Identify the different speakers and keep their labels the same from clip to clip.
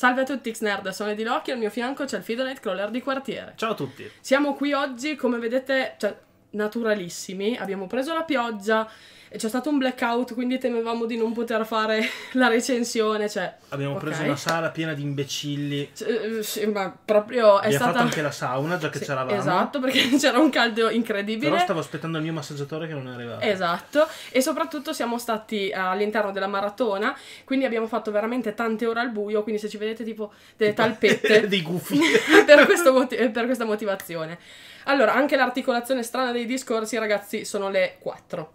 Speaker 1: Salve a tutti Xnerd, sono Di Loki al mio fianco c'è il Fido Nightcrawler di quartiere. Ciao a tutti. Siamo qui oggi, come vedete, cioè, naturalissimi, abbiamo preso la pioggia, c'è stato un blackout, quindi temevamo di non poter fare la recensione. Cioè, abbiamo okay. preso una
Speaker 2: sala piena di imbecilli. C- cioè, eh, eh, sì, ma
Speaker 1: proprio è Vi stata. fatto anche
Speaker 2: la sauna, già che sì, c'eravamo. Esatto,
Speaker 1: perché c'era un caldo incredibile. Però stavo
Speaker 2: aspettando il mio massaggiatore che non è arrivato.
Speaker 1: Esatto, e soprattutto siamo stati eh, all'interno della maratona, quindi abbiamo fatto veramente tante ore al buio. Quindi se ci vedete, tipo delle tipo talpette. dei gufi. per, moti- per questa motivazione. Allora, anche l'articolazione strana dei discorsi, ragazzi, sono le 4.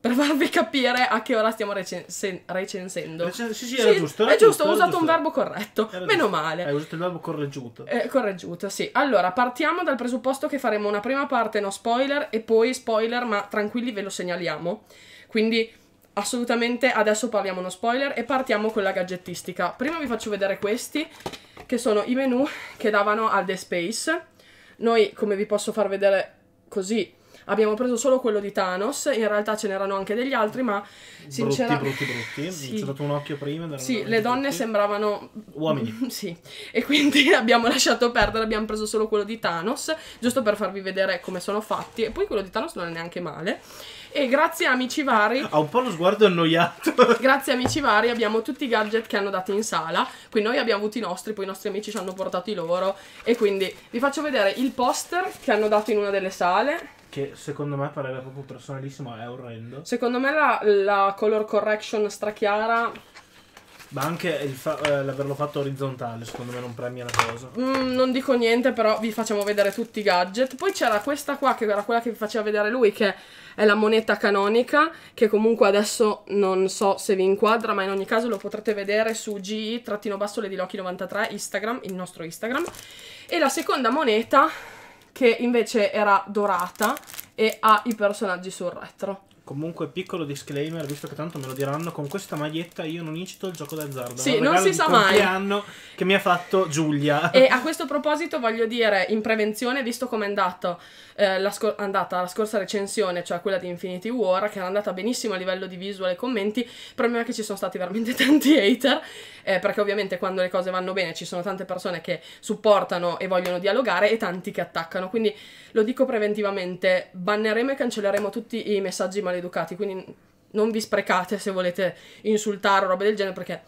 Speaker 1: Per farvi capire a che ora stiamo recen recensendo. Recen sì, sì, era sì, giusto. Era è giusto, ho usato giusto. un verbo corretto. Era Meno giusto. male. Eh, hai usato il verbo correggiuto. Eh, correggiuto, sì. Allora, partiamo dal presupposto che faremo una prima parte no spoiler e poi spoiler, ma tranquilli ve lo segnaliamo. Quindi assolutamente adesso parliamo no spoiler e partiamo con la gadgettistica. Prima vi faccio vedere questi, che sono i menu che davano al The Space. Noi, come vi posso far vedere così abbiamo preso solo quello di Thanos, in realtà ce n'erano anche degli altri, ma sinceramente...
Speaker 2: Brutti, brutti, brutti. Sì. C'è dato un occhio prima. Sì, le donne
Speaker 1: brutti. sembravano... Uomini. sì, e quindi abbiamo lasciato perdere, abbiamo preso solo quello di Thanos, giusto per farvi vedere come sono fatti, e poi quello di Thanos non è neanche male. E grazie Amici Vari.
Speaker 2: Ha un po' lo sguardo annoiato.
Speaker 1: grazie Amici Vari abbiamo tutti i gadget che hanno dato in sala. Qui noi abbiamo avuto i nostri, poi i nostri amici ci hanno portato i loro. E quindi vi faccio vedere il poster che hanno dato in una delle sale
Speaker 2: che secondo me, parere proprio personalissimo, è orrendo.
Speaker 1: Secondo me la, la color correction strachiara
Speaker 2: ma anche fa- eh, l'averlo fatto orizzontale, secondo me non premia la cosa.
Speaker 1: Mm, non dico niente, però vi facciamo vedere tutti i gadget. Poi c'era questa qua, che era quella che vi faceva vedere lui, che è la moneta canonica, che comunque adesso non so se vi inquadra, ma in ogni caso lo potrete vedere su GI-le di Loki 93, Instagram, il nostro Instagram. E la seconda moneta che invece era dorata e ha i personaggi sul retro.
Speaker 2: Comunque, piccolo disclaimer, visto che tanto me lo diranno, con questa maglietta io non incito il gioco d'azzardo. Sì, non si sa mai. anno che mi ha fatto Giulia. E a
Speaker 1: questo proposito voglio dire, in prevenzione, visto com'è andato, eh, la scor- andata la scorsa recensione, cioè quella di Infinity War, che era andata benissimo a livello di visual e commenti, il problema è che ci sono stati veramente tanti hater, eh, perché ovviamente quando le cose vanno bene ci sono tante persone che supportano e vogliono dialogare e tanti che attaccano. Quindi lo dico preventivamente, banneremo e cancelleremo tutti i messaggi maligni maleducati, quindi non vi sprecate se volete insultare o roba del genere perché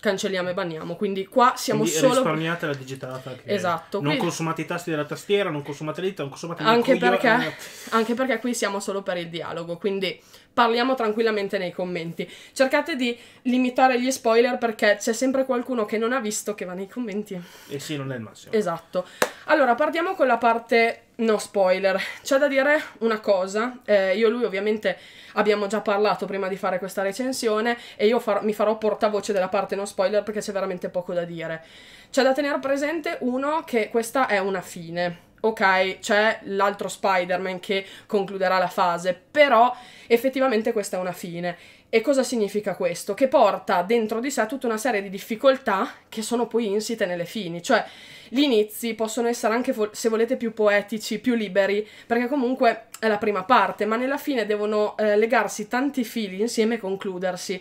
Speaker 1: cancelliamo e banniamo. Quindi qua siamo Quindi solo. risparmiate
Speaker 2: la digitata. esatto. Non quindi... consumate i tasti della tastiera, non consumate le dita, non consumate anche perché, io... Eh.
Speaker 1: anche perché qui siamo solo per il dialogo. Quindi parliamo tranquillamente nei commenti. Cercate di limitare gli spoiler perché c'è sempre qualcuno che non ha visto che va nei commenti. E
Speaker 2: eh sì, non è il massimo.
Speaker 1: Esatto. Allora, partiamo con la parte No spoiler, c'è da dire una cosa, eh, io e lui ovviamente abbiamo già parlato prima di fare questa recensione e io far mi farò portavoce della parte no spoiler perché c'è veramente poco da dire. C'è da tenere presente uno che questa è una fine, ok, c'è l'altro Spider-Man che concluderà la fase, però effettivamente questa è una fine e cosa significa questo? Che porta dentro di sé tutta una serie di difficoltà che sono poi insite nelle fini, cioè gli inizi possono essere anche, se volete, più poetici, più liberi, perché comunque è la prima parte, ma nella fine devono eh, legarsi tanti fili insieme e concludersi.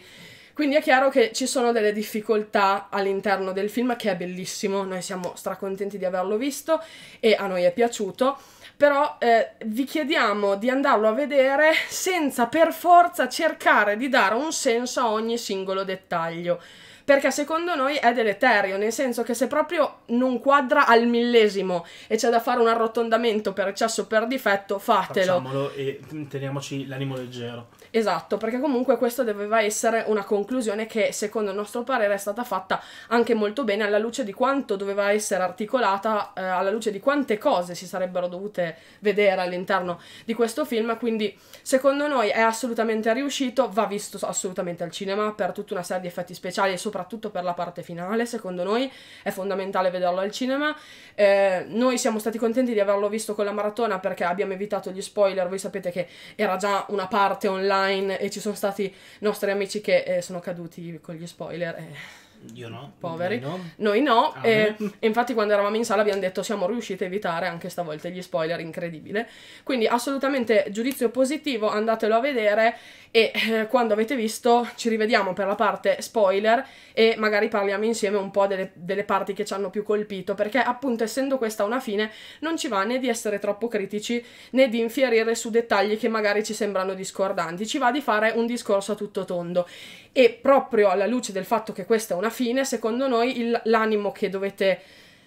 Speaker 1: Quindi è chiaro che ci sono delle difficoltà all'interno del film che è bellissimo, noi siamo stracontenti di averlo visto e a noi è piaciuto però eh, vi chiediamo di andarlo a vedere senza per forza cercare di dare un senso a ogni singolo dettaglio perché secondo noi è deleterio, nel senso che se proprio non quadra al millesimo e c'è da fare un arrotondamento per eccesso o per difetto, fatelo.
Speaker 2: Facciamolo e teniamoci l'animo leggero.
Speaker 1: Esatto, perché comunque questa doveva essere una conclusione che secondo il nostro parere è stata fatta anche molto bene alla luce di quanto doveva essere articolata, eh, alla luce di quante cose si sarebbero dovute vedere all'interno di questo film, quindi secondo noi è assolutamente riuscito, va visto assolutamente al cinema per tutta una serie di effetti speciali e soprattutto per la parte finale, secondo noi è fondamentale vederlo al cinema. Eh, noi siamo stati contenti di averlo visto con la maratona perché abbiamo evitato gli spoiler, voi sapete che era già una parte online online e ci sono stati nostri amici che eh, sono caduti con gli spoiler. Eh
Speaker 2: io no. Poveri. Noi
Speaker 1: no. Noi no ah, e, e, infatti quando eravamo in sala abbiamo detto siamo riusciti a evitare anche stavolta gli spoiler, incredibile. Quindi assolutamente giudizio positivo, andatelo a vedere e eh, quando avete visto ci rivediamo per la parte spoiler e magari parliamo insieme un po' delle, delle parti che ci hanno più colpito perché appunto essendo questa una fine non ci va né di essere troppo critici né di infierire su dettagli che magari ci sembrano discordanti, ci va di fare un discorso a tutto tondo e proprio alla luce del fatto che questa è una fine, secondo noi, il, l'animo che dovete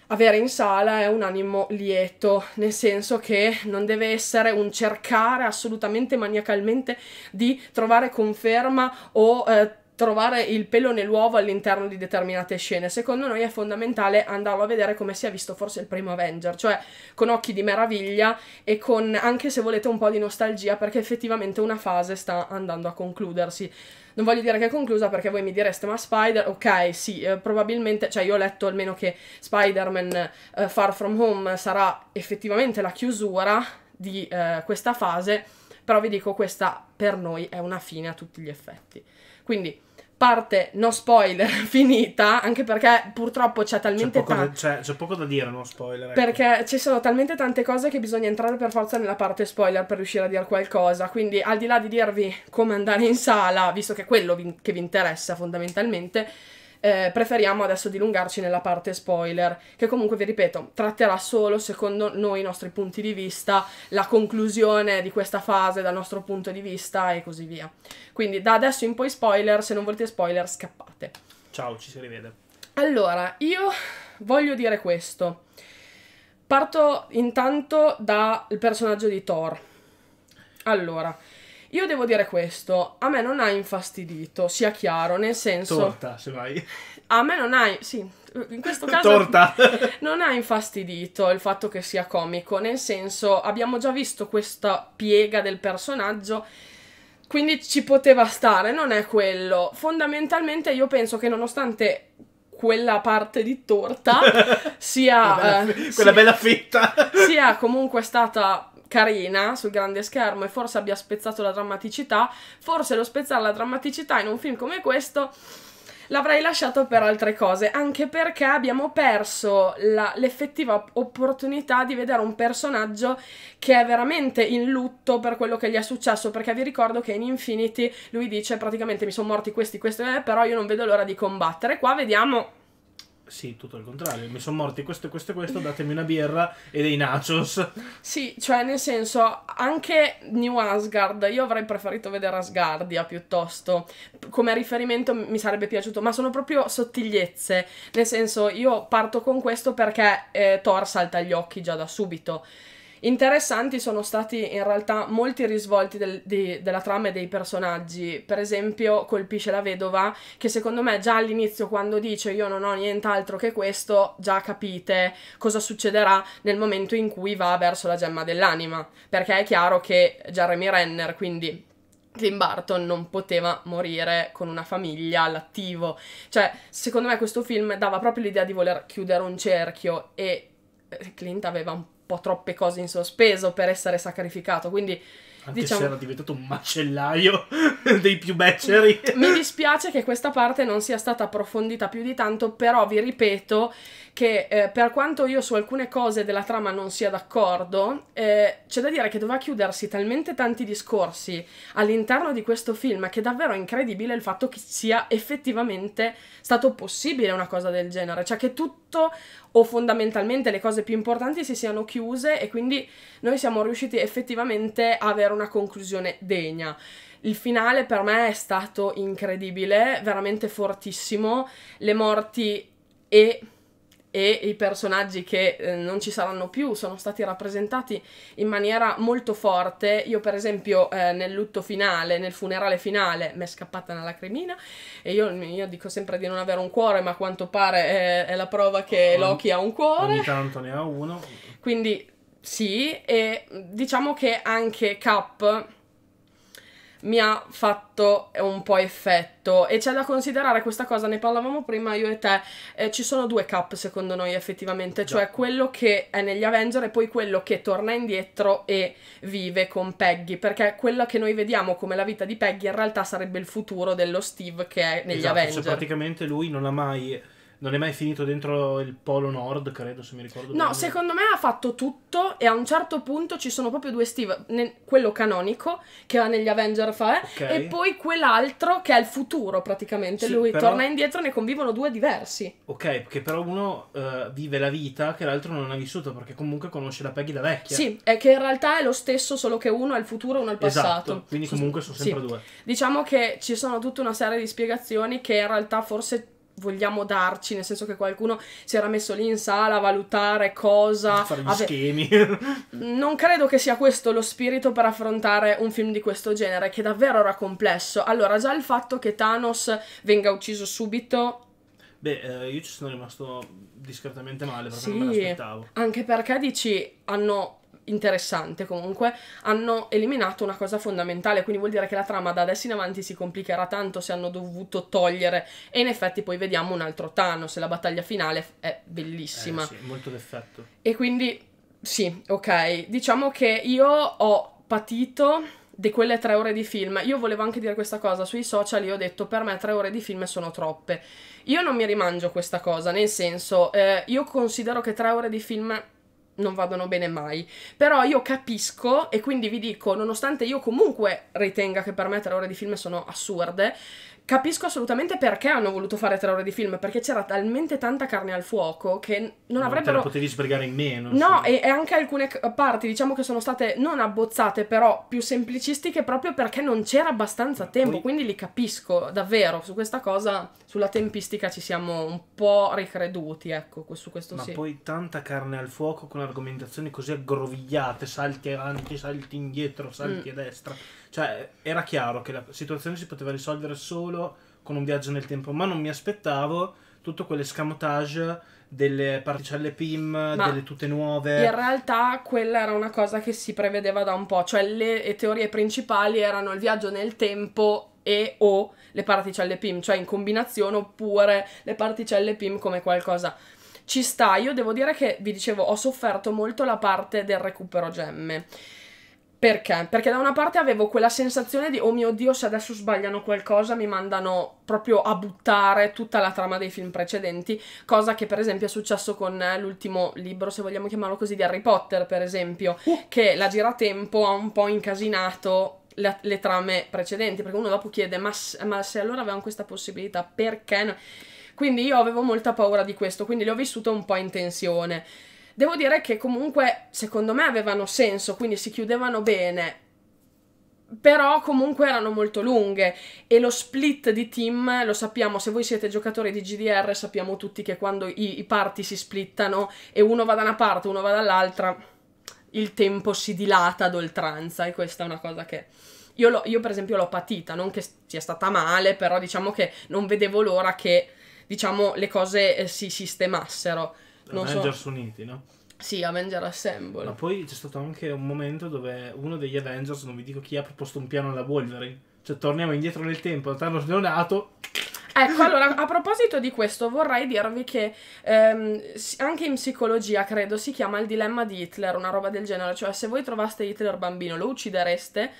Speaker 1: avere in sala è un animo lieto, nel senso che non deve essere un cercare assolutamente maniacalmente di trovare conferma o eh, trovare il pelo nell'uovo all'interno di determinate scene. Secondo noi è fondamentale andarlo a vedere come si è visto forse il primo Avenger, cioè con occhi di meraviglia e con anche se volete un po' di nostalgia perché effettivamente una fase sta andando a concludersi. Non voglio dire che è conclusa perché voi mi direste ma Spider, ok sì, eh, probabilmente, cioè io ho letto almeno che Spider-Man eh, Far From Home sarà effettivamente la chiusura di eh, questa fase, però vi dico questa per noi è una fine a tutti gli effetti. Quindi parte no spoiler finita, anche perché purtroppo c'è talmente tanto.
Speaker 2: C'è, c'è, poco da dire, no spoiler. Ecco.
Speaker 1: Perché ci sono talmente tante cose che bisogna entrare per forza nella parte spoiler per riuscire a dire qualcosa. Quindi, al di là di dirvi come andare in sala, visto che è quello vi, che vi interessa fondamentalmente eh, preferiamo adesso dilungarci nella parte spoiler, che comunque, vi ripeto, tratterà solo, secondo noi, i nostri punti di vista, la conclusione di questa fase dal nostro punto di vista e così via. Quindi da adesso in poi spoiler, se non volete spoiler, scappate.
Speaker 2: Ciao, ci si rivede.
Speaker 1: Allora, io voglio dire questo. Parto intanto dal personaggio di Thor. Allora, io devo dire questo, a me non ha infastidito, sia chiaro, nel senso... Torta, se vai. A me non ha... Sì, in questo caso... Torta! non ha infastidito il fatto che sia comico, nel senso abbiamo già visto questa piega del personaggio quindi ci poteva stare, non è quello. Fondamentalmente io penso che nonostante quella parte di torta sia... quella bella, eh, quella sia, bella fetta! sia comunque stata carina sul grande schermo e forse abbia spezzato la drammaticità, forse lo spezzare la drammaticità in un film come questo l'avrei lasciato per altre cose, anche perché abbiamo perso l'effettiva opportunità di vedere un personaggio che è veramente in lutto per quello che gli è successo, perché vi ricordo che in Infinity lui dice praticamente mi sono morti questi, questi, eh, però io non vedo l'ora di combattere. Qua vediamo
Speaker 2: sì, tutto il contrario. Mi sono morti
Speaker 1: questo e questo e questo, datemi una birra e dei nachos. Sì, cioè nel senso, anche New Asgard, io avrei preferito vedere Asgardia piuttosto. Come riferimento mi sarebbe piaciuto, ma sono proprio sottigliezze. Nel senso, io parto con questo perché eh, Thor salta gli occhi già da subito. Interessanti sono stati in realtà molti risvolti del, di, della trama e dei personaggi. Per esempio, colpisce la vedova, che secondo me già all'inizio, quando dice io non ho nient'altro che questo, già capite cosa succederà nel momento in cui va verso la gemma dell'anima. Perché è chiaro che Jeremy Renner, quindi Tim Burton non poteva morire con una famiglia all'attivo. Cioè, secondo me questo film dava proprio l'idea di voler chiudere un cerchio e eh, Clint aveva un po' troppe cose in sospeso per essere sacrificato, quindi anche diciamo... se era
Speaker 2: diventato un macellaio dei più beceri.
Speaker 1: Mi dispiace che questa parte non sia stata approfondita più di tanto, però vi ripeto che eh, per quanto io su alcune cose della trama non sia d'accordo, eh, c'è da dire che doveva chiudersi talmente tanti discorsi all'interno di questo film che è davvero incredibile il fatto che sia effettivamente stato possibile una cosa del genere, cioè che tutto o fondamentalmente le cose più importanti si siano chiuse e quindi noi siamo riusciti effettivamente a avere una conclusione degna. Il finale per me è stato incredibile, veramente fortissimo. Le morti e e i personaggi che eh, non ci saranno più sono stati rappresentati in maniera molto forte. Io, per esempio, eh, nel lutto finale, nel funerale finale, mi è scappata una lacrimina e io, io, dico sempre di non avere un cuore, ma a quanto pare è, eh, è la prova che Loki ha un
Speaker 2: cuore. Ogni tanto ne ha uno.
Speaker 1: Quindi sì, e diciamo che anche Cap mi ha fatto un po' effetto e c'è da considerare questa cosa, ne parlavamo prima io e te, eh, ci sono due cap secondo noi effettivamente, cioè quello che è negli Avenger e poi quello che torna indietro e vive con Peggy, perché quella che noi vediamo come la vita di Peggy in realtà sarebbe il futuro dello Steve che è negli esatto, Avenger. Cioè praticamente
Speaker 2: lui non ha mai non è mai finito dentro il Polo Nord, credo, se mi ricordo bene. No, secondo
Speaker 1: me ha fatto tutto e a un certo punto ci sono proprio due Steve, ne, quello canonico che va negli Avenger fa eh, okay. e poi quell'altro che è il futuro praticamente, sì, lui però... torna indietro e ne convivono due diversi.
Speaker 2: Ok, che però uno uh, vive la vita che l'altro non ha vissuto perché comunque conosce la Peggy da vecchia. Sì,
Speaker 1: è che in realtà è lo stesso, solo che uno è il futuro e uno è il esatto, passato. Esatto, quindi comunque sono sempre sì. due. Diciamo che ci sono tutta una serie di spiegazioni che in realtà forse vogliamo darci, nel senso che qualcuno si era messo lì in sala a valutare cosa... A fare gli schemi. non credo che sia questo lo spirito per affrontare un film di questo genere, che davvero era complesso. Allora, già il fatto che Thanos venga ucciso subito
Speaker 2: Beh, eh, io ci sono rimasto discretamente male perché sì, non me l'aspettavo.
Speaker 1: Anche perché dici hanno interessante comunque, hanno eliminato una cosa fondamentale, quindi vuol dire che la trama da adesso in avanti si complicherà tanto se hanno dovuto togliere e in effetti poi vediamo un altro Thanos, la battaglia finale è bellissima. Eh, sì, molto d'effetto. E quindi sì, ok, diciamo che io ho patito di quelle tre ore di film. Io volevo anche dire questa cosa sui social, io ho detto per me tre ore di film sono troppe. Io non mi rimangio questa cosa, nel senso, eh, io considero che tre ore di film non vadano bene mai. Però io capisco e quindi vi dico, nonostante io comunque ritenga che per me tre ore di film sono assurde, Capisco assolutamente perché hanno voluto fare tre ore di film, perché c'era talmente tanta carne al fuoco che non, non avrebbero... la potevi
Speaker 2: sbrigare in meno. No,
Speaker 1: e, e, anche alcune parti diciamo che sono state non abbozzate, però più semplicistiche proprio perché non c'era abbastanza tempo, poi... quindi li capisco davvero, su questa cosa, sulla tempistica ci siamo un po' ricreduti, ecco, su questo Ma sì. Ma
Speaker 2: poi tanta carne al fuoco con argomentazioni così aggrovigliate, salti avanti, salti indietro, salti mm. a destra cioè, era chiaro che la situazione si poteva risolvere solo con un viaggio nel tempo, ma non mi aspettavo tutto quell'escamotage delle particelle PIM, ma delle tutte nuove. In
Speaker 1: realtà quella era una cosa che si prevedeva da un po', cioè le teorie principali erano il viaggio nel tempo e o le particelle PIM, cioè in combinazione oppure le particelle PIM come qualcosa ci sta. Io devo dire che vi dicevo, ho sofferto molto la parte del recupero gemme. Perché? Perché da una parte avevo quella sensazione di oh mio dio se adesso sbagliano qualcosa mi mandano proprio a buttare tutta la trama dei film precedenti, cosa che per esempio è successo con eh, l'ultimo libro, se vogliamo chiamarlo così, di Harry Potter per esempio, uh. che la giratempo ha un po' incasinato le, le, trame precedenti, perché uno dopo chiede ma, ma se allora avevano questa possibilità perché no? Quindi io avevo molta paura di questo, quindi l'ho vissuto un po' in tensione. Devo dire che comunque, secondo me, avevano senso, quindi si chiudevano bene. Però comunque erano molto lunghe e lo split di team lo sappiamo, se voi siete giocatori di GDR sappiamo tutti che quando i, i parti si splittano e uno va da una parte, uno va dall'altra, il tempo si dilata ad oltranza e questa è una cosa che... Io, io, per esempio l'ho patita, non che sia stata male, però diciamo che non vedevo l'ora che diciamo, le cose eh, si sistemassero non Avengers so. Uniti, no? Sì, Avenger Assemble. Ma
Speaker 2: poi c'è stato anche un momento dove uno degli Avengers, non vi dico chi, ha proposto un piano alla Wolverine. Cioè, torniamo indietro nel tempo, Thanos neonato,
Speaker 1: Ecco, allora, a proposito di questo, vorrei dirvi che ehm, anche in psicologia, credo, si chiama il dilemma di Hitler, una roba del genere, cioè se voi trovaste Hitler bambino lo uccidereste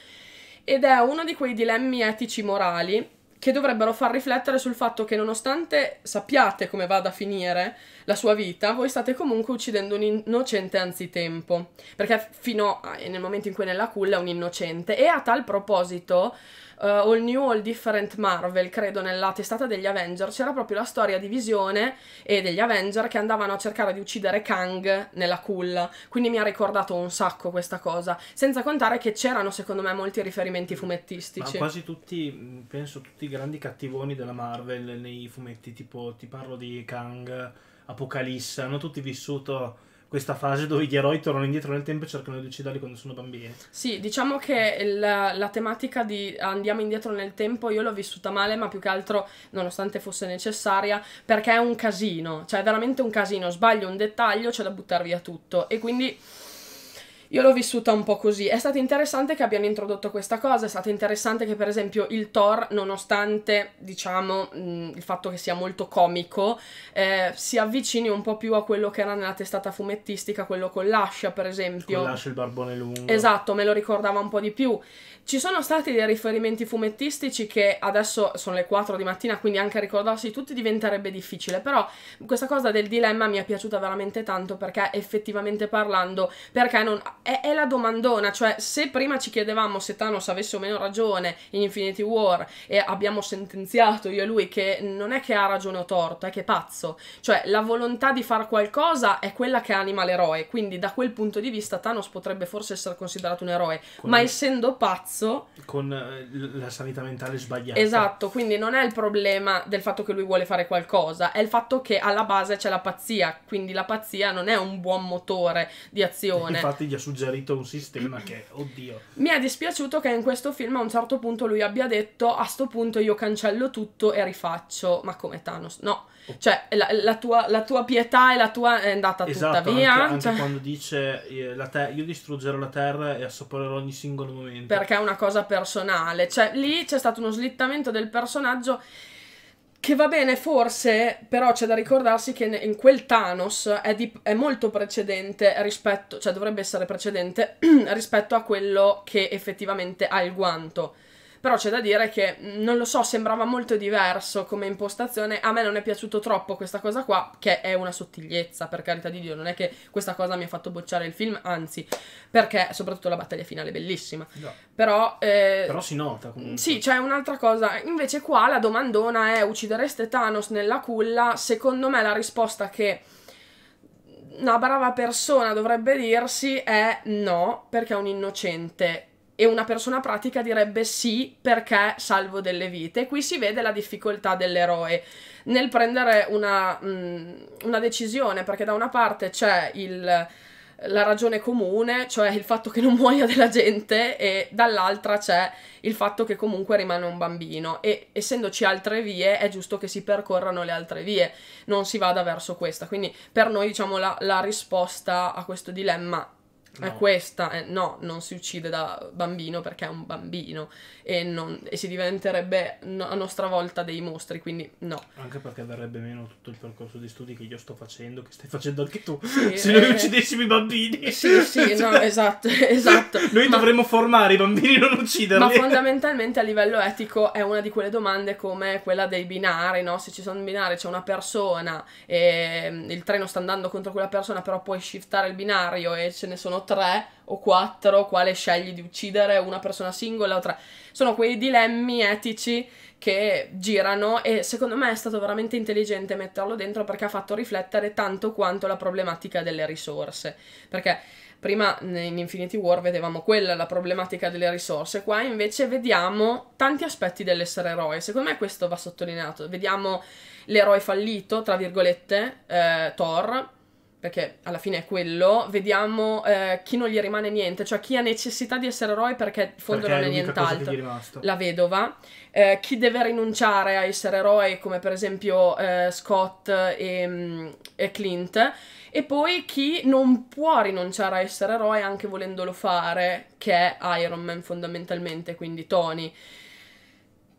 Speaker 1: ed è uno di quei dilemmi etici morali che dovrebbero far riflettere sul fatto che nonostante sappiate come vada a finire la sua vita, voi state comunque uccidendo un innocente anzitempo, perché fino a, nel momento in cui è nella culla è un innocente. E a tal proposito uh, All New, All Different Marvel, credo nella testata degli Avenger, c'era proprio la storia di Visione e degli Avenger che andavano a cercare di uccidere Kang nella culla, quindi mi ha ricordato un sacco questa cosa, senza contare che c'erano secondo me molti riferimenti mm. fumettistici. Ma quasi
Speaker 2: tutti, mm, penso tutti i grandi cattivoni della Marvel nei fumetti, tipo ti parlo di Kang, Apocalisse, hanno tutti vissuto questa fase dove gli eroi tornano indietro nel tempo e cercano di ucciderli quando sono bambini.
Speaker 1: Sì, diciamo che la, la tematica di andiamo indietro nel tempo io l'ho vissuta male, ma più che altro nonostante fosse necessaria, perché è un casino, cioè è veramente un casino, sbaglio un dettaglio, c'è da buttare via tutto e quindi io l'ho vissuta un po' così. È stato interessante che abbiano introdotto questa cosa. È stato interessante che, per esempio, il Thor, nonostante diciamo mm, il fatto che sia molto comico, eh, si avvicini un po' più a quello che era nella testata fumettistica, quello con l'ascia, per esempio. Con l'ascia
Speaker 2: il barbone lungo. Esatto,
Speaker 1: me lo ricordava un po' di più. Ci sono stati dei riferimenti fumettistici che adesso sono le 4 di mattina, quindi anche ricordarsi tutti diventerebbe difficile, però questa cosa del dilemma mi è piaciuta veramente tanto perché effettivamente parlando, perché non... è, è la domandona, cioè se prima ci chiedevamo se Thanos avesse o meno ragione in Infinity War e abbiamo sentenziato io e lui che non è che ha ragione o torto, è che è pazzo, cioè la volontà di fare qualcosa è quella che anima l'eroe, quindi da quel punto di vista Thanos potrebbe forse essere considerato un eroe, Quello. ma essendo pazzo pazzo.
Speaker 2: Con eh, la sanità mentale sbagliata. Esatto,
Speaker 1: quindi non è il problema del fatto che lui vuole fare qualcosa, è il fatto che alla base c'è la pazzia, quindi la pazzia non è un buon motore di azione. Infatti
Speaker 2: gli ha suggerito un sistema che, oddio.
Speaker 1: Mi è dispiaciuto che in questo film a un certo punto lui abbia detto a sto punto io cancello tutto e rifaccio, ma come Thanos? No. Cioè, la, la, tua, la, tua, pietà e la tua è andata esatto, tutta via. Anche, anche cioè... quando
Speaker 2: dice eh, io distruggerò la terra e assaporerò ogni singolo momento.
Speaker 1: Perché è una cosa personale. Cioè, lì c'è stato uno slittamento del personaggio che va bene, forse, però c'è da ricordarsi che in quel Thanos è, di, è molto precedente rispetto, cioè dovrebbe essere precedente rispetto a quello che effettivamente ha il guanto. Però c'è da dire che, mm, non lo so, sembrava molto diverso come impostazione. A me non è piaciuto troppo questa cosa qua, che è una sottigliezza, per carità di Dio. Non è che questa cosa mi ha fatto bocciare il film, anzi, perché soprattutto la battaglia finale è bellissima. No. Però, eh, Però si
Speaker 2: nota comunque. Sì,
Speaker 1: c'è un'altra cosa. Invece qua la domandona è uccidereste Thanos nella culla? Secondo me la risposta che una brava persona dovrebbe dirsi è no, perché è un innocente e una persona pratica direbbe sì perché salvo delle vite. Qui si vede la difficoltà dell'eroe nel prendere una, mh, mm, una decisione, perché da una parte c'è il la ragione comune, cioè il fatto che non muoia della gente, e dall'altra c'è il fatto che comunque rimane un bambino. E essendoci altre vie, è giusto che si percorrano le altre vie, non si vada verso questa. Quindi per noi, diciamo, la, la risposta a questo dilemma No. È questa, eh, no, non si uccide da bambino perché è un bambino e, non, e si diventerebbe no, a nostra volta dei mostri, quindi no.
Speaker 2: Anche perché verrebbe meno tutto il percorso di studi che io sto facendo, che stai facendo anche tu, sì, se eh, noi uccidessimo i bambini. Eh, sì, sì, no, cioè, esatto,
Speaker 1: esatto.
Speaker 2: Noi ma, dovremmo formare i bambini, non ucciderli. Ma
Speaker 1: fondamentalmente a livello etico è una di quelle domande come quella dei binari, no? Se ci sono binari, c'è una persona e mm, il treno sta andando contro quella persona, però puoi shiftare il binario e ce ne sono tre o quattro, quale scegli di uccidere, una persona singola o tre. Sono quei dilemmi etici che girano e secondo me è stato veramente intelligente metterlo dentro perché ha fatto riflettere tanto quanto la problematica delle risorse. Perché prima in Infinity War vedevamo quella, la problematica delle risorse, qua invece vediamo tanti aspetti dell'essere eroe, secondo me questo va sottolineato, vediamo l'eroe fallito, tra virgolette, eh, Thor, perché alla fine è quello, vediamo eh, chi non gli rimane niente, cioè chi ha necessità di essere eroe perché in fondo perché non è nient'altro, la vedova, eh, chi deve rinunciare a essere eroe come per esempio eh, Scott e, mm, e, Clint, e poi chi non può rinunciare a essere eroe anche volendolo fare, che è Iron Man fondamentalmente, quindi Tony.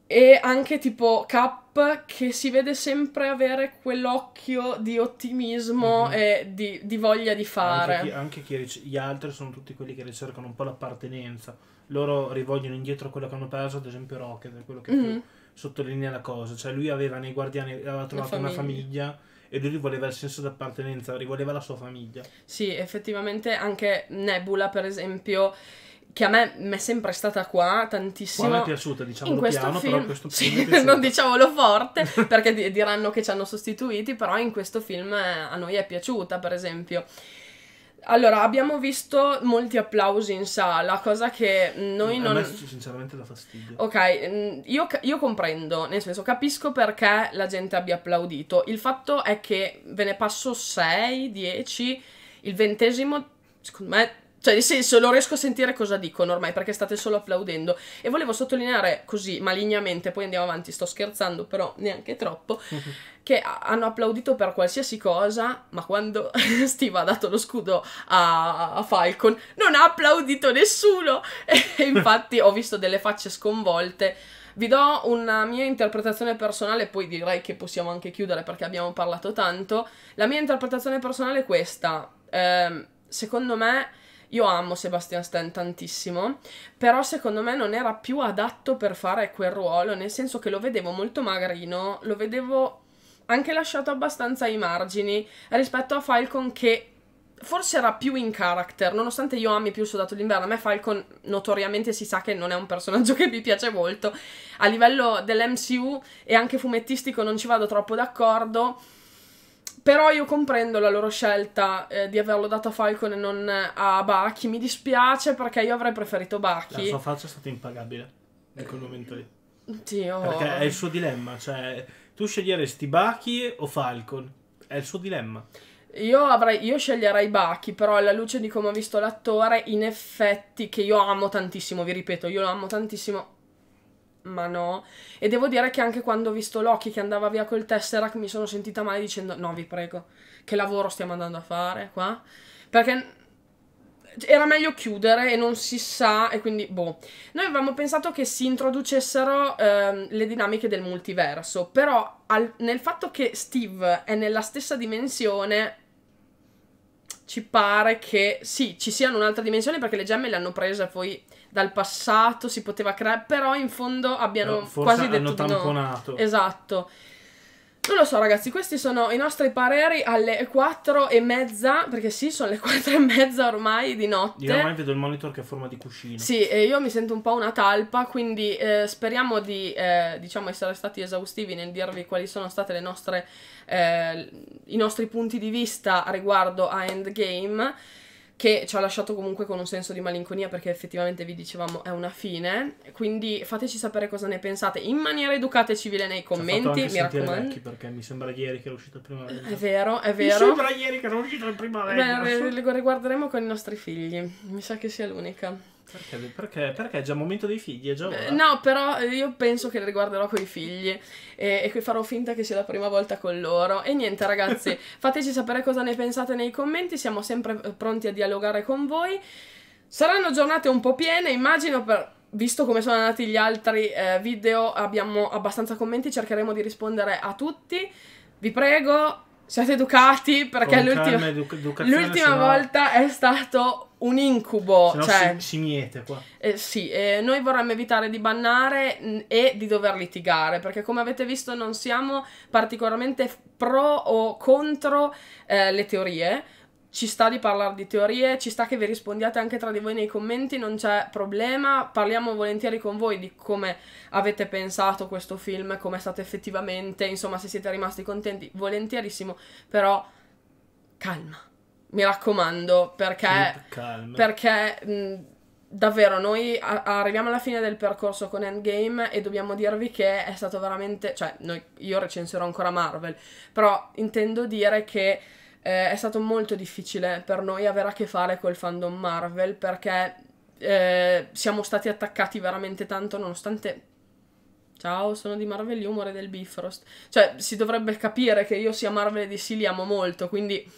Speaker 1: E anche tipo K che si vede sempre avere quell'occhio di ottimismo mm -hmm. e di, di, voglia di fare. Anche chi,
Speaker 2: anche chi gli altri sono tutti quelli che ricercano un po' l'appartenenza. Loro rivolgono indietro quello che hanno perso, ad esempio Rocket, è quello che mm -hmm. sottolinea la cosa. Cioè lui aveva nei guardiani, aveva trovato famiglia. una famiglia e lui voleva il senso d'appartenenza, rivoleva la sua famiglia.
Speaker 1: Sì, effettivamente anche Nebula, per esempio che a me mi è sempre stata qua tantissimo. Qua mi è piaciuta, diciamolo in piano, film, però questo film sì, non diciamolo forte, perché diranno che ci hanno sostituiti, però in questo film eh, a noi è piaciuta, per esempio. Allora, abbiamo visto molti applausi in sala, cosa che noi a non... A me
Speaker 2: sinceramente da fastidio. Ok,
Speaker 1: mm, io, io, comprendo, nel senso capisco perché la gente abbia applaudito. Il fatto è che ve ne passo 6, 10, il ventesimo, secondo me cioè, nel senso, non riesco a sentire cosa dicono ormai perché state solo applaudendo. E volevo sottolineare così malignamente, poi andiamo avanti, sto scherzando, però neanche troppo, che hanno applaudito per qualsiasi cosa, ma quando Steve ha dato lo scudo a, a Falcon non ha applaudito nessuno. E infatti ho visto delle facce sconvolte. Vi do una mia interpretazione personale, poi direi che possiamo anche chiudere perché abbiamo parlato tanto. La mia interpretazione personale è questa. Eh, secondo me io amo Sebastian Stan tantissimo, però secondo me non era più adatto per fare quel ruolo, nel senso che lo vedevo molto magrino, lo vedevo anche lasciato abbastanza ai margini rispetto a Falcon che forse era più in character, nonostante io ami più il Soldato d'inverno, a me Falcon notoriamente si sa che non è un personaggio che mi piace molto, a livello dell'MCU e anche fumettistico non ci vado troppo d'accordo, però io comprendo la loro scelta eh, di averlo dato a Falcon e non a Baki. Mi dispiace perché io avrei preferito Baki. La sua
Speaker 2: faccia è stata impagabile in quel momento lì.
Speaker 1: Dio. Oh. Perché è il
Speaker 2: suo dilemma. Cioè, tu sceglieresti Baki o Falcon? È il suo dilemma.
Speaker 1: Io, avrei, io sceglierei Baki, però alla luce di come ho visto l'attore, in effetti, che io amo tantissimo, vi ripeto, io lo amo tantissimo, ma no. E devo dire che anche quando ho visto Loki che andava via col Tesseract mi sono sentita male dicendo no vi prego, che lavoro stiamo andando a fare qua? Perché era meglio chiudere e non si sa e quindi boh. Noi avevamo pensato che si introducessero ehm, le dinamiche del multiverso, però al, nel fatto che Steve è nella stessa dimensione ci pare che sì, ci siano un'altra dimensione perché le gemme le hanno prese poi dal passato, si poteva creare, però in fondo abbiano no, quasi detto tamponato. No. Esatto. Non lo so, ragazzi, questi sono i nostri pareri alle quattro e mezza, perché sì, sono le quattro e mezza ormai di notte. Io ormai
Speaker 2: vedo il monitor che è a forma di cuscino. Sì,
Speaker 1: e io mi sento un po' una talpa, quindi eh, speriamo di, eh, diciamo, essere stati esaustivi nel dirvi quali sono stati eh, i nostri punti di vista riguardo a Endgame che ci ha lasciato comunque con un senso di malinconia perché effettivamente vi dicevamo è una fine, quindi fateci sapere cosa ne pensate in maniera educata e civile nei commenti, mi raccomando.
Speaker 2: perché mi sembra
Speaker 1: ieri che è uscita il primavera.
Speaker 2: È vero, è vero. Mi sembra ieri che era uscita il
Speaker 1: primavera. Beh, riguarderemo con i nostri figli, mi sa che sia l'unica.
Speaker 2: Perché, perché, perché, è già il momento dei figli, è già ora. Eh,
Speaker 1: no, però eh, io penso che riguarderò coi figli e, e farò finta che sia la prima volta con loro. E niente ragazzi, fateci sapere cosa ne pensate nei commenti, siamo sempre eh, pronti a dialogare con voi. Saranno giornate un po' piene, immagino per visto come sono andati gli altri eh, video, abbiamo abbastanza commenti, cercheremo di rispondere a tutti. Vi prego, siate educati perché
Speaker 2: l'ultima, volta
Speaker 1: è stato un incubo. Se no cioè,
Speaker 2: si, si, miete qua.
Speaker 1: Eh, sì, eh, noi vorremmo evitare di bannare mm, e di dover litigare, perché come avete visto non siamo particolarmente pro o contro eh, le teorie. Ci sta di parlare di teorie, ci sta che vi rispondiate anche tra di voi nei commenti, non c'è problema. Parliamo volentieri con voi di come avete pensato questo film, come è stato effettivamente, insomma, se siete rimasti contenti, volentierissimo, però calma mi raccomando, perché, perché mh, davvero noi arriviamo alla fine del percorso con Endgame e dobbiamo dirvi che è stato veramente, cioè noi, io recenserò ancora Marvel, però intendo dire che eh, è stato molto difficile per noi avere a che fare col fandom Marvel perché eh, siamo stati attaccati veramente tanto nonostante Ciao, sono di Marvel Humor e del Bifrost. Cioè, si dovrebbe capire che io sia Marvel e DC li amo molto, quindi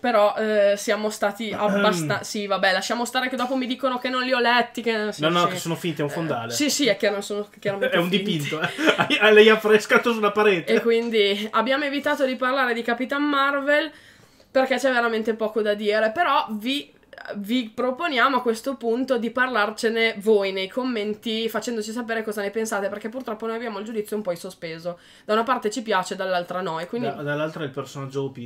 Speaker 1: però eh, siamo stati abbastanza. sì, vabbè, lasciamo stare che dopo mi dicono che non li ho letti. Che... Sì, no, no, sì. che sono finti,
Speaker 2: è un fondale. Eh, sì, sì,
Speaker 1: è chiaro, sono chiaramente. è un dipinto.
Speaker 2: Eh. Lei ha frescato sulla parete. E
Speaker 1: quindi abbiamo evitato di parlare di Capitan Marvel perché c'è veramente poco da dire. Però vi vi proponiamo a questo punto di parlarcene voi nei commenti facendoci sapere cosa ne pensate perché purtroppo noi abbiamo il giudizio un po' in sospeso da una parte ci piace dall'altra no e quindi... Da,
Speaker 2: dall'altra il personaggio OP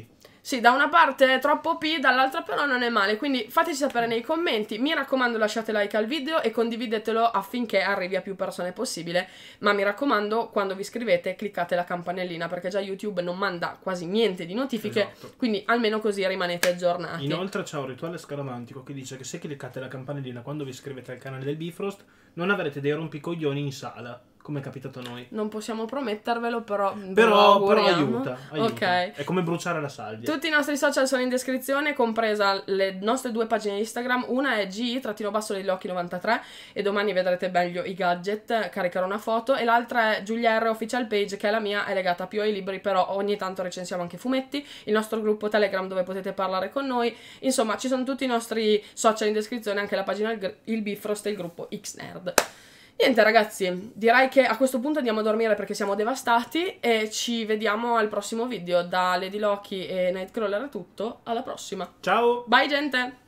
Speaker 1: sì, da una parte è troppo P, dall'altra però non è male, quindi fateci sapere nei commenti, mi raccomando lasciate like al video e condividetelo affinché arrivi a più persone possibile, ma mi raccomando quando vi iscrivete cliccate la campanellina perché già YouTube non manda quasi niente di notifiche, esatto. quindi almeno così rimanete aggiornati. Inoltre
Speaker 2: c'è un rituale scaramantico che dice che se cliccate la campanellina quando vi iscrivete al canale del Bifrost non avrete dei rompicoglioni in sala come è capitato a noi.
Speaker 1: Non possiamo promettervelo, però. Però, però aiuta, aiuta. Ok. È
Speaker 2: come bruciare la salvia. Tutti i
Speaker 1: nostri social sono in descrizione, compresa le nostre due pagine Instagram. Una è gi occhi 93 e domani vedrete meglio i gadget, caricherò una foto. E l'altra è Giulia R official page, che è la mia, è legata più ai libri, però ogni tanto recensiamo anche fumetti. Il nostro gruppo Telegram dove potete parlare con noi. Insomma, ci sono tutti i nostri social in descrizione, anche la pagina Il Bifrost e il gruppo X Nerd. Niente ragazzi, direi che a questo punto andiamo a dormire perché siamo devastati e ci vediamo al prossimo video. Da Lady Loki e Nightcrawler è tutto, alla prossima. Ciao! Bye gente!